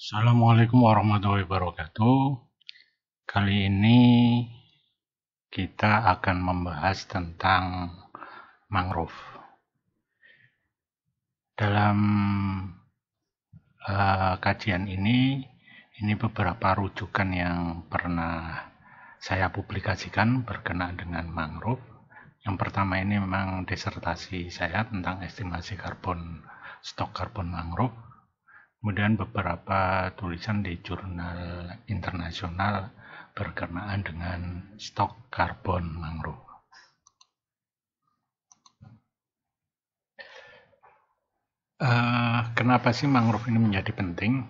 Assalamualaikum warahmatullahi wabarakatuh. Kali ini kita akan membahas tentang mangrove. Dalam uh, kajian ini, ini beberapa rujukan yang pernah saya publikasikan berkenaan dengan mangrove. Yang pertama ini memang disertasi saya tentang estimasi karbon stok karbon mangrove kemudian beberapa tulisan di jurnal internasional berkenaan dengan stok karbon mangrove. Uh, kenapa sih mangrove ini menjadi penting?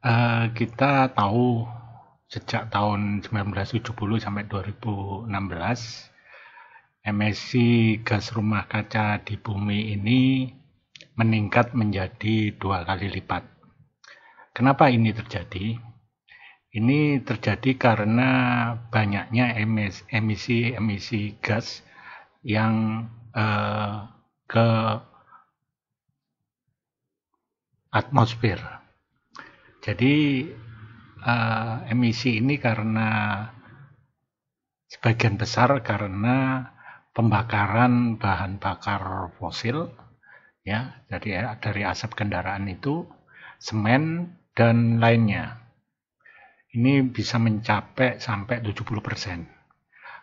Uh, kita tahu sejak tahun 1970 sampai 2016 emisi gas rumah kaca di bumi ini meningkat menjadi dua kali lipat. Kenapa ini terjadi? Ini terjadi karena banyaknya emisi-emisi gas yang eh, ke atmosfer. Jadi eh, emisi ini karena sebagian besar karena pembakaran bahan bakar fosil ya dari ya, dari asap kendaraan itu semen dan lainnya ini bisa mencapai sampai 70%.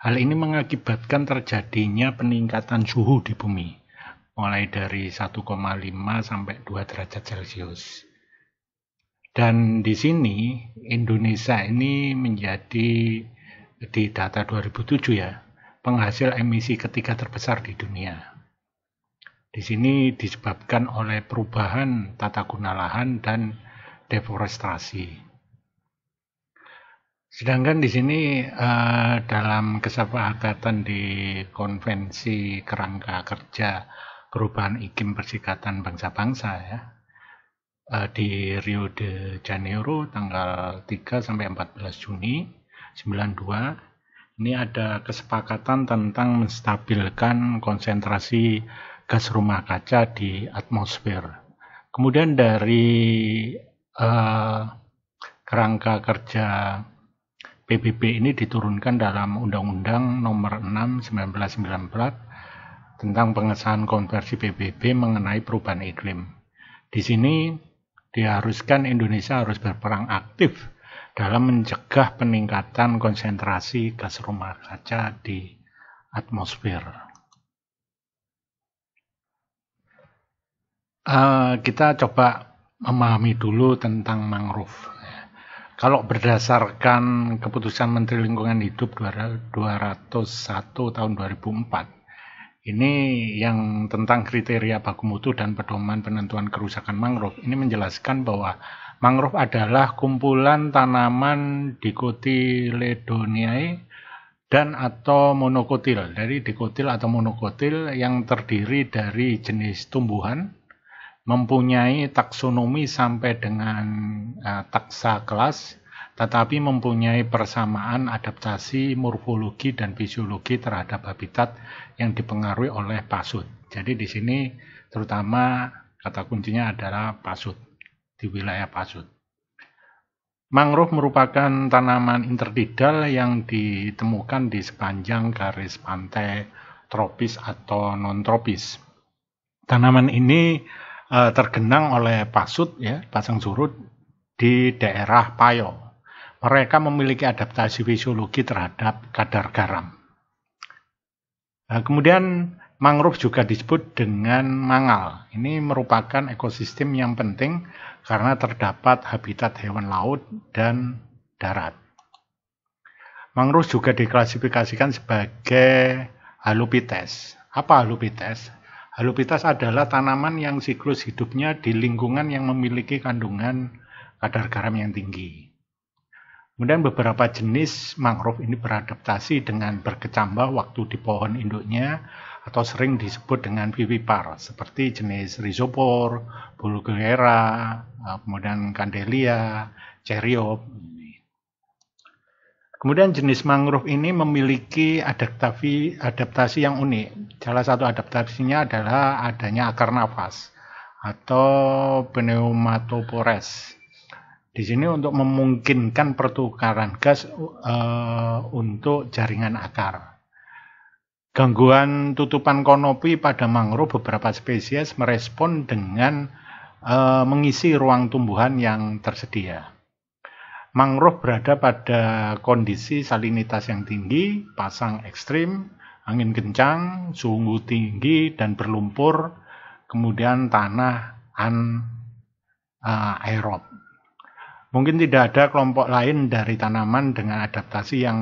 Hal ini mengakibatkan terjadinya peningkatan suhu di bumi, mulai dari 1,5 sampai 2 derajat Celcius. Dan di sini Indonesia ini menjadi di data 2007 ya, penghasil emisi ketiga terbesar di dunia. Di sini disebabkan oleh perubahan tata guna lahan dan deforestasi. Sedangkan di sini eh, dalam kesepakatan di konvensi kerangka kerja perubahan iklim persikatan bangsa-bangsa ya eh, di Rio de Janeiro tanggal 3 sampai 14 Juni 92 ini ada kesepakatan tentang menstabilkan konsentrasi gas rumah kaca di atmosfer. Kemudian dari uh, kerangka kerja PBB ini diturunkan dalam Undang-Undang Nomor 6 1994 tentang pengesahan konversi PBB mengenai perubahan iklim. Di sini diharuskan Indonesia harus berperang aktif dalam mencegah peningkatan konsentrasi gas rumah kaca di atmosfer. Eh, kita coba memahami dulu tentang mangrove. Kalau berdasarkan keputusan Menteri Lingkungan Hidup 201 tahun 2004, ini yang tentang kriteria baku mutu dan pedoman penentuan kerusakan mangrove, ini menjelaskan bahwa mangrove adalah kumpulan tanaman dikotiledoniae dan atau monokotil. Dari dikotil atau monokotil yang terdiri dari jenis tumbuhan, mempunyai taksonomi sampai dengan uh, taksa kelas, tetapi mempunyai persamaan adaptasi morfologi dan fisiologi terhadap habitat yang dipengaruhi oleh pasut. Jadi di sini terutama kata kuncinya adalah pasut di wilayah pasut. Mangrove merupakan tanaman interdidal yang ditemukan di sepanjang garis pantai tropis atau non tropis. Tanaman ini uh, tergenang oleh pasut ya pasang surut di daerah Payo. Mereka memiliki adaptasi fisiologi terhadap kadar garam. Nah, kemudian mangrove juga disebut dengan mangal. Ini merupakan ekosistem yang penting karena terdapat habitat hewan laut dan darat. Mangrove juga diklasifikasikan sebagai halupites. Apa halupites? Halupitas adalah tanaman yang siklus hidupnya di lingkungan yang memiliki kandungan kadar garam yang tinggi. Kemudian beberapa jenis mangrove ini beradaptasi dengan berkecambah waktu di pohon induknya atau sering disebut dengan vivipar seperti jenis rhizopor, bulgera, eh, kemudian candelia, ceriop. Kemudian jenis mangrove ini memiliki adaptasi, adaptasi yang unik. Salah satu adaptasinya adalah adanya akar nafas atau pneumatopores. Di sini untuk memungkinkan pertukaran gas e, untuk jaringan akar. Gangguan tutupan konopi pada mangrove beberapa spesies merespon dengan e, mengisi ruang tumbuhan yang tersedia. Mangrove berada pada kondisi salinitas yang tinggi, pasang ekstrim, angin kencang, suhu tinggi dan berlumpur, kemudian tanah an aerob. Mungkin tidak ada kelompok lain dari tanaman dengan adaptasi yang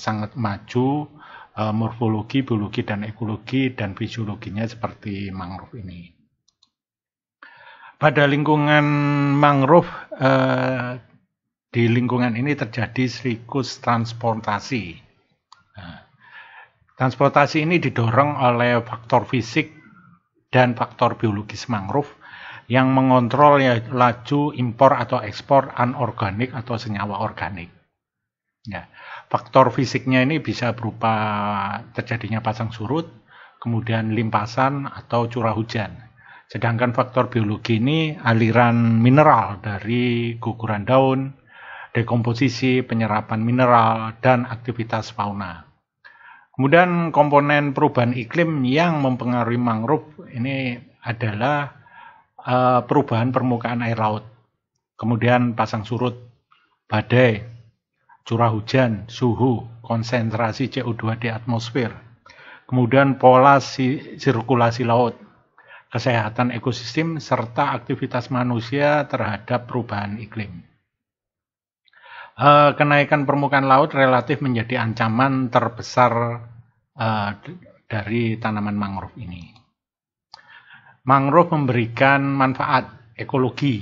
sangat maju e, morfologi, biologi dan ekologi dan fisiologinya seperti mangrove ini. Pada lingkungan mangrove e, di lingkungan ini terjadi siklus transportasi. Nah, transportasi ini didorong oleh faktor fisik dan faktor biologis mangrove yang mengontrol ya, laju impor atau ekspor anorganik atau senyawa organik. Ya, faktor fisiknya ini bisa berupa terjadinya pasang surut, kemudian limpasan atau curah hujan. Sedangkan faktor biologi ini aliran mineral dari guguran daun, dekomposisi, penyerapan mineral, dan aktivitas fauna. Kemudian komponen perubahan iklim yang mempengaruhi mangrove ini adalah uh, perubahan permukaan air laut, kemudian pasang surut, badai, curah hujan, suhu, konsentrasi CO2 di atmosfer, kemudian pola si sirkulasi laut, kesehatan ekosistem, serta aktivitas manusia terhadap perubahan iklim uh, kenaikan permukaan laut relatif menjadi ancaman terbesar uh, dari tanaman mangrove ini. Mangrove memberikan manfaat ekologi.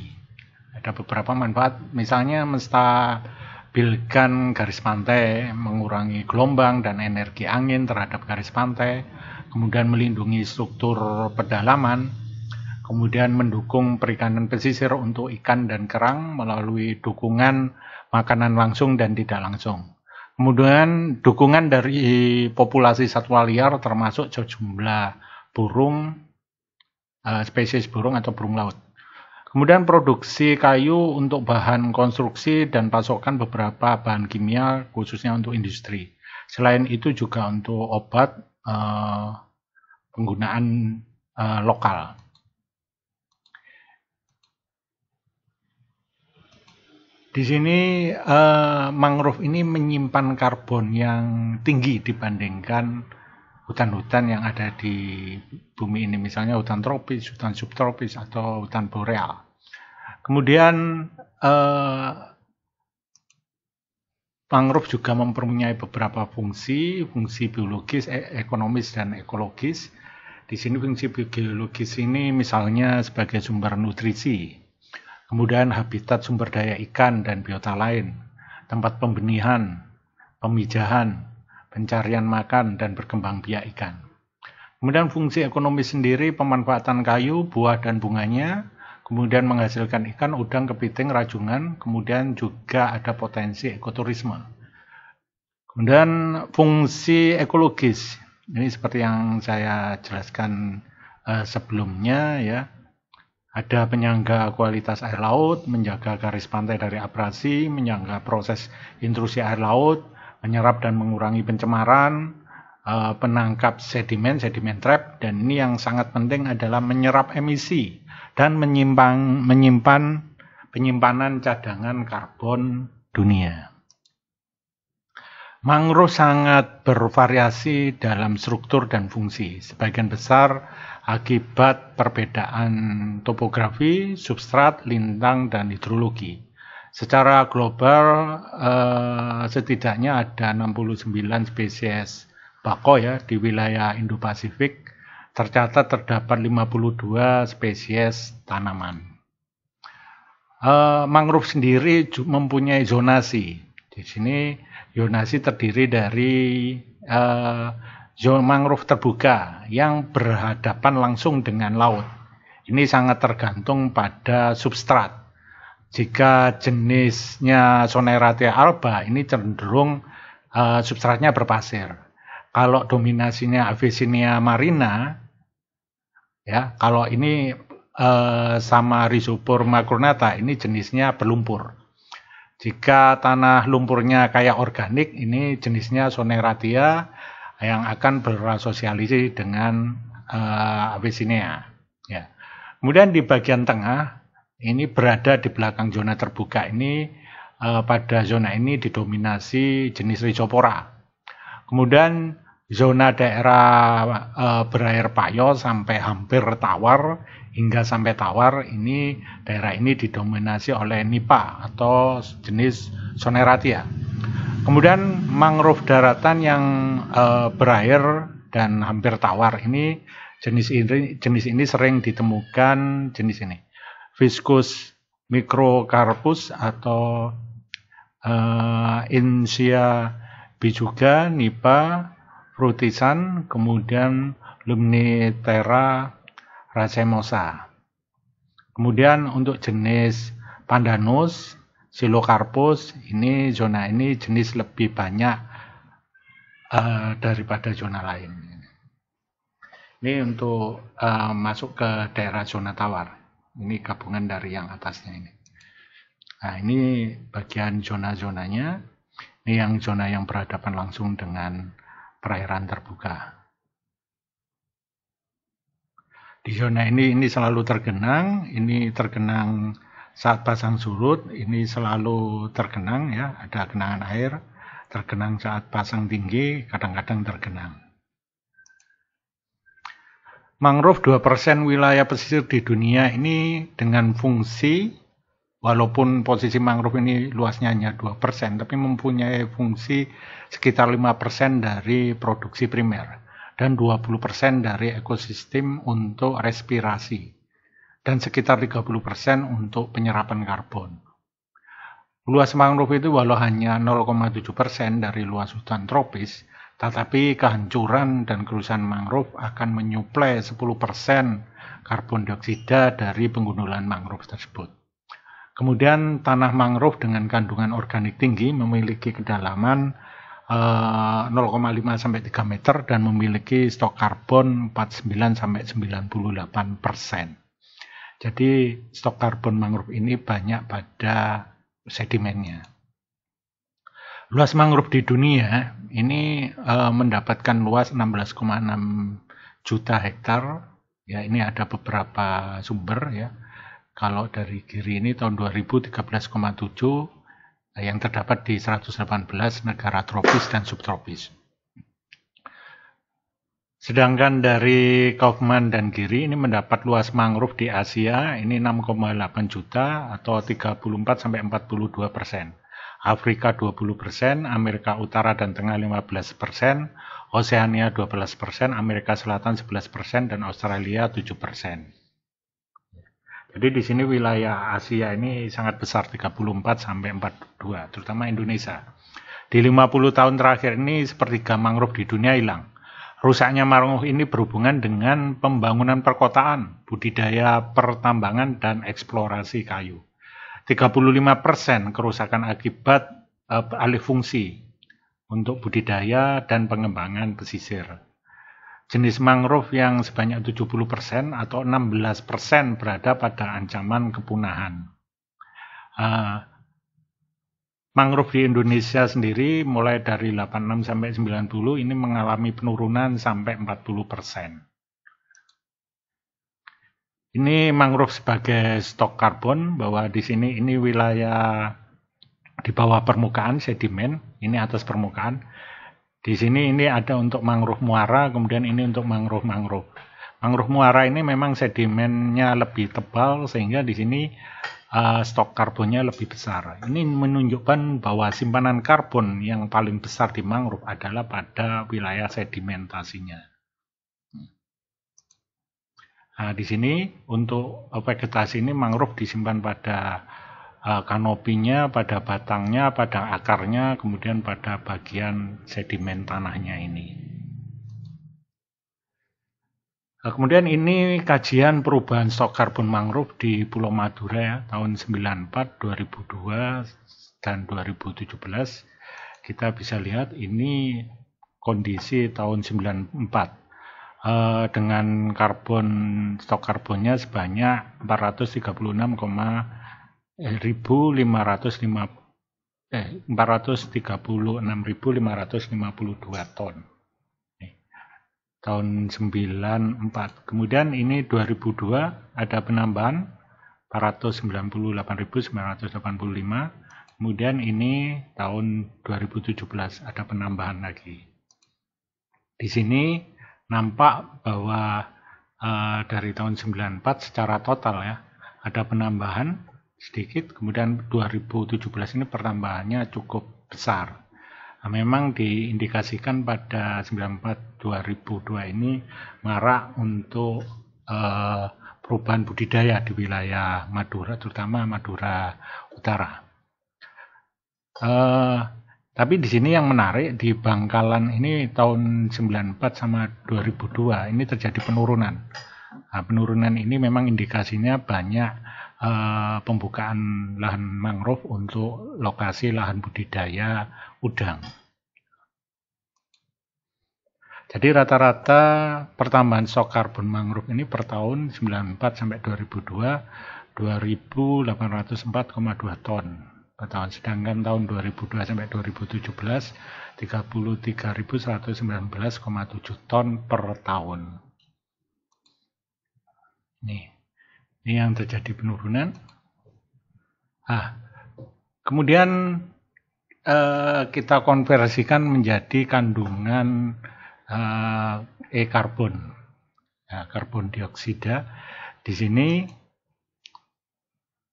Ada beberapa manfaat, misalnya menstabilkan garis pantai, mengurangi gelombang dan energi angin terhadap garis pantai, kemudian melindungi struktur pedalaman, kemudian mendukung perikanan pesisir untuk ikan dan kerang melalui dukungan makanan langsung dan tidak langsung. Kemudian dukungan dari populasi satwa liar termasuk sejumlah burung, eh, spesies burung atau burung laut. Kemudian produksi kayu untuk bahan konstruksi dan pasokan beberapa bahan kimia khususnya untuk industri. Selain itu juga untuk obat eh, penggunaan eh, lokal. Di sini uh, mangrove ini menyimpan karbon yang tinggi dibandingkan hutan-hutan yang ada di bumi ini, misalnya hutan tropis, hutan subtropis atau hutan boreal. Kemudian uh, mangrove juga mempunyai beberapa fungsi, fungsi biologis, e, ekonomis dan ekologis. Di sini fungsi biologis ini misalnya sebagai sumber nutrisi kemudian habitat sumber daya ikan dan biota lain, tempat pembenihan, pemijahan, pencarian makan, dan berkembang biak ikan. Kemudian fungsi ekonomi sendiri pemanfaatan kayu, buah, dan bunganya, kemudian menghasilkan ikan, udang, kepiting, rajungan, kemudian juga ada potensi ekoturisme. Kemudian fungsi ekologis, ini seperti yang saya jelaskan eh, sebelumnya ya, ada penyangga kualitas air laut, menjaga garis pantai dari abrasi, menyangga proses intrusi air laut, menyerap dan mengurangi pencemaran, eh, penangkap sedimen, sedimen trap, dan ini yang sangat penting adalah menyerap emisi dan menyimpan, menyimpan penyimpanan cadangan karbon dunia. Mangrove sangat bervariasi dalam struktur dan fungsi. Sebagian besar akibat perbedaan topografi, substrat, lintang, dan hidrologi. Secara global, eh, setidaknya ada 69 spesies bako ya di wilayah Indo-Pasifik. Tercatat terdapat 52 spesies tanaman. Eh, mangrove sendiri mempunyai zonasi. Di sini zonasi terdiri dari eh, zona mangrove terbuka yang berhadapan langsung dengan laut. Ini sangat tergantung pada substrat. Jika jenisnya Soneratia alba ini cenderung uh, substratnya berpasir. Kalau dominasinya Avicinia marina ya, kalau ini uh, sama Rhizopor macronata ini jenisnya berlumpur. Jika tanah lumpurnya kayak organik ini jenisnya Soneratia yang akan bersosialisasi dengan uh, Abyssinia. Ya. Kemudian di bagian tengah ini berada di belakang zona terbuka ini uh, pada zona ini didominasi jenis Rhizopora. Kemudian zona daerah uh, berair payo sampai hampir tawar hingga sampai tawar ini daerah ini didominasi oleh nipa atau jenis soneratia. Kemudian mangrove daratan yang uh, berair dan hampir tawar ini jenis ini jenis ini sering ditemukan jenis ini viscus microcarpus atau uh, insia bijuga nipa frutisan kemudian lumnitera racemosa kemudian untuk jenis pandanus silokarpus ini zona ini jenis lebih banyak uh, daripada zona lain. Ini untuk uh, masuk ke daerah zona tawar. Ini gabungan dari yang atasnya ini. Nah ini bagian zona-zonanya. Ini yang zona yang berhadapan langsung dengan perairan terbuka. Di zona ini ini selalu tergenang. Ini tergenang saat pasang surut ini selalu tergenang ya, ada genangan air, tergenang saat pasang tinggi, kadang-kadang tergenang. Mangrove 2% wilayah pesisir di dunia ini dengan fungsi walaupun posisi mangrove ini luasnya hanya 2%, tapi mempunyai fungsi sekitar 5% dari produksi primer dan 20% dari ekosistem untuk respirasi dan sekitar 30% untuk penyerapan karbon. Luas mangrove itu walau hanya 0,7% dari luas hutan tropis, tetapi kehancuran dan kerusakan mangrove akan menyuplai 10% karbon dioksida dari penggundulan mangrove tersebut. Kemudian tanah mangrove dengan kandungan organik tinggi memiliki kedalaman 0,5 eh, sampai 3 meter dan memiliki stok karbon 49 sampai 98 persen. Jadi stok karbon mangrove ini banyak pada sedimennya. Luas mangrove di dunia ini e, mendapatkan luas 16,6 juta hektar. Ya, ini ada beberapa sumber ya. Kalau dari kiri ini tahun 2013,7 yang terdapat di 118 negara tropis dan subtropis. Sedangkan dari Kaufman dan Giri ini mendapat luas mangrove di Asia ini 6,8 juta atau 34 sampai 42 persen. Afrika 20 persen, Amerika Utara dan Tengah 15 persen, Oseania 12 persen, Amerika Selatan 11 persen, dan Australia 7 persen. Jadi di sini wilayah Asia ini sangat besar 34 sampai 42, terutama Indonesia. Di 50 tahun terakhir ini sepertiga mangrove di dunia hilang rusaknya Marunguh ini berhubungan dengan pembangunan perkotaan, budidaya pertambangan, dan eksplorasi kayu. 35% persen kerusakan akibat uh, alih fungsi untuk budidaya dan pengembangan pesisir. Jenis mangrove yang sebanyak 70% persen atau 16% persen berada pada ancaman kepunahan. Uh, mangrove di Indonesia sendiri mulai dari 86 sampai 90 ini mengalami penurunan sampai 40 persen. Ini mangrove sebagai stok karbon bahwa di sini ini wilayah di bawah permukaan sedimen, ini atas permukaan. Di sini ini ada untuk mangrove muara, kemudian ini untuk mangrove mangrove. Mangrove muara ini memang sedimennya lebih tebal sehingga di sini uh, stok karbonnya lebih besar. Ini menunjukkan bahwa simpanan karbon yang paling besar di mangrove adalah pada wilayah sedimentasinya. Nah, di sini untuk eh, vegetasi ini mangrove disimpan pada eh, kanopinya, pada batangnya, pada akarnya, kemudian pada bagian sedimen tanahnya ini. Nah, kemudian ini kajian perubahan stok karbon mangrove di Pulau Madura ya, tahun 94, 2002, dan 2017. Kita bisa lihat ini kondisi tahun 94 eh, dengan karbon stok karbonnya sebanyak 436, eh 436.552 eh, ton tahun 94. Kemudian ini 2002 ada penambahan 498.985. Kemudian ini tahun 2017 ada penambahan lagi. Di sini nampak bahwa uh, dari tahun 94 secara total ya ada penambahan sedikit, kemudian 2017 ini pertambahannya cukup besar. Nah, memang diindikasikan pada 94 2002 ini marak untuk uh, perubahan budidaya di wilayah Madura, terutama Madura Utara. Uh, tapi di sini yang menarik di Bangkalan ini tahun 94 sama 2002 ini terjadi penurunan. Nah, penurunan ini memang indikasinya banyak Eh, pembukaan lahan mangrove untuk lokasi lahan budidaya udang. Jadi rata-rata pertambahan stok karbon mangrove ini per tahun 94 sampai 2002 2804,2 ton per tahun. Sedangkan tahun 2002 sampai 2017 33.119,7 ton per tahun. Nih. Ini yang terjadi penurunan. Ah, kemudian eh, kita konversikan menjadi kandungan eh, e karbon, nah, karbon dioksida. Di sini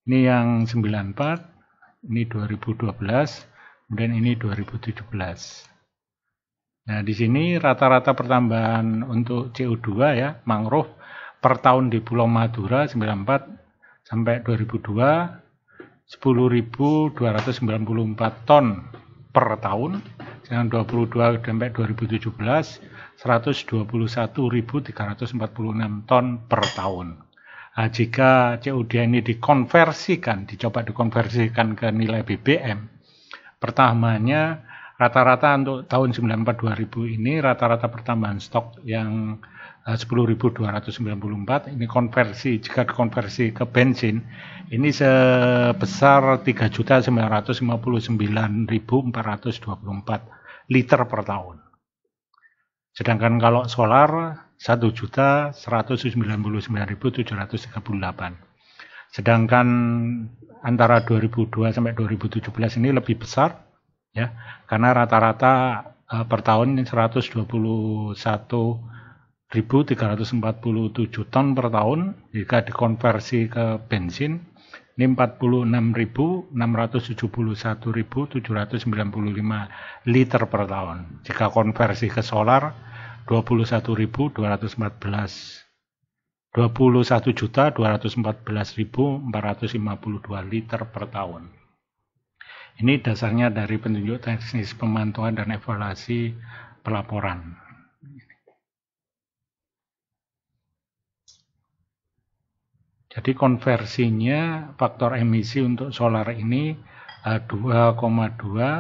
ini yang 94, ini 2012, kemudian ini 2017. Nah, di sini rata-rata pertambahan untuk CO2 ya, mangrove per tahun di Pulau Madura 94 sampai 2002 10.294 ton per tahun dengan 22 sampai 2017 121.346 ton per tahun. Nah, jika COD ini dikonversikan, dicoba dikonversikan ke nilai BBM, pertamanya rata-rata untuk tahun 94 2000 ini rata-rata pertambahan stok yang 10.294 eh, ini konversi jika dikonversi ke bensin ini sebesar 3.959.424 liter per tahun. Sedangkan kalau solar 1.199.738. Sedangkan antara 2002 sampai 2017 ini lebih besar ya karena rata-rata eh, per tahun 121 1.347 ton per tahun jika dikonversi ke bensin ini 46.671.795 liter per tahun jika konversi ke solar 21.214 21.214.452 liter per tahun. Ini dasarnya dari penunjuk teknis pemantauan dan evaluasi pelaporan. Jadi konversinya faktor emisi untuk solar ini 2,2 eh,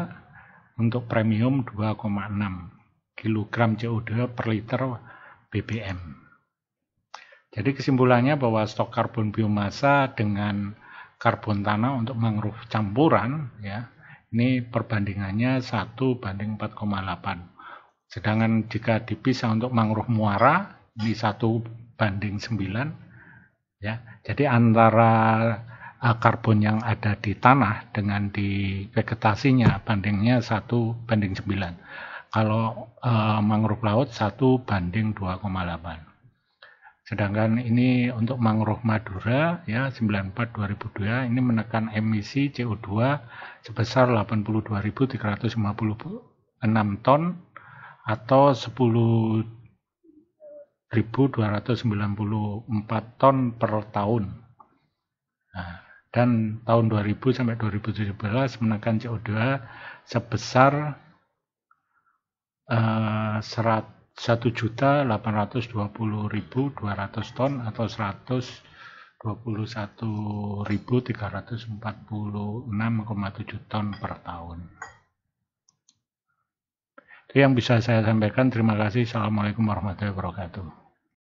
untuk premium 2,6 kg CO2 per liter BBM. Jadi kesimpulannya bahwa stok karbon biomasa dengan karbon tanah untuk mangrove campuran ya ini perbandingannya 1 banding 4,8. Sedangkan jika dipisah untuk mangrove muara ini 1 banding 9 Ya, jadi antara eh, karbon yang ada di tanah dengan di vegetasinya bandingnya satu banding 9. Kalau e, mangrove laut satu banding 2,8. Sedangkan ini untuk mangrove Madura ya 94 2002 ini menekan emisi CO2 sebesar 82.356 ton atau 10 1.294 ton per tahun. Nah, dan tahun 2000 sampai 2017 menekan CO2 sebesar eh, uh, 1.820.200 ton atau 121.346,7 ton per tahun. Itu yang bisa saya sampaikan. Terima kasih. Assalamualaikum warahmatullahi wabarakatuh.